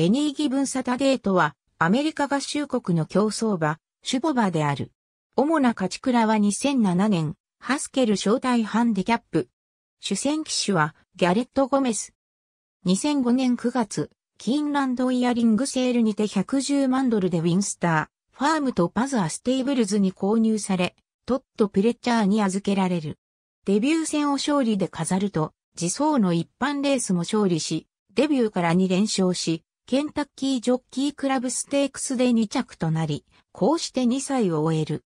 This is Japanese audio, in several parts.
エニーギブンサタデートは、アメリカ合衆国の競争馬、シュボバである。主な勝ち倉は2007年、ハスケル招待ハンデキャップ。主戦騎手は、ギャレット・ゴメス。2005年9月、キーンランドイヤリングセールにて110万ドルでウィンスター、ファームとパズアステーブルズに購入され、トット・プレッチャーに預けられる。デビュー戦を勝利で飾ると、自走の一般レースも勝利し、デビューから2連勝し、ケンタッキージョッキークラブステークスで2着となり、こうして2歳を終える。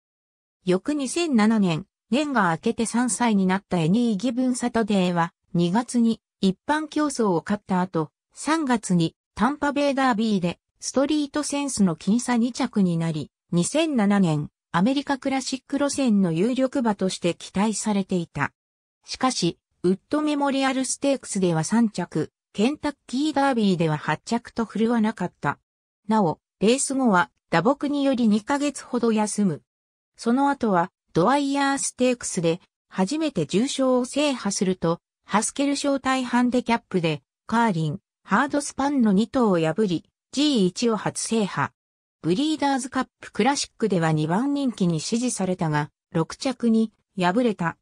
翌2007年、年が明けて3歳になったエニーギブンサタデーは、2月に一般競争を勝った後、3月にタンパベイダービーでストリートセンスの僅差2着になり、2007年、アメリカクラシック路線の有力馬として期待されていた。しかし、ウッドメモリアルステークスでは3着、ケンタッキーダービーでは発着と振るわなかった。なお、レース後は打撲により2ヶ月ほど休む。その後はドワイヤーステークスで初めて重賞を制覇すると、ハスケル賞対ハンデキャップでカーリン、ハードスパンの2頭を破り G1 を初制覇。ブリーダーズカップクラシックでは2番人気に支持されたが、6着に敗れた。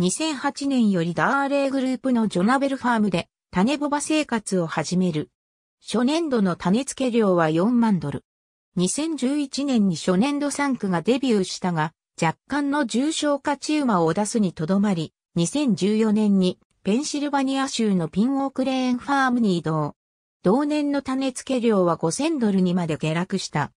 2008年よりダーレーグループのジョナベルファームで種ボバ生活を始める。初年度の種付け量は4万ドル。2011年に初年度産区がデビューしたが、若干の重症化チマを出すにとどまり、2014年にペンシルバニア州のピンオークレーンファームに移動。同年の種付け量は5000ドルにまで下落した。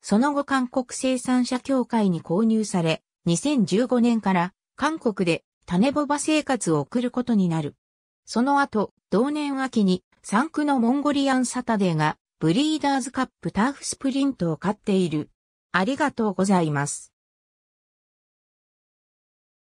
その後韓国生産者協会に購入され、2015年から韓国で種ボバ生活を送ることになる。その後、同年秋に3区のモンゴリアンサタデーがブリーダーズカップターフスプリントを勝っている。ありがとうございます。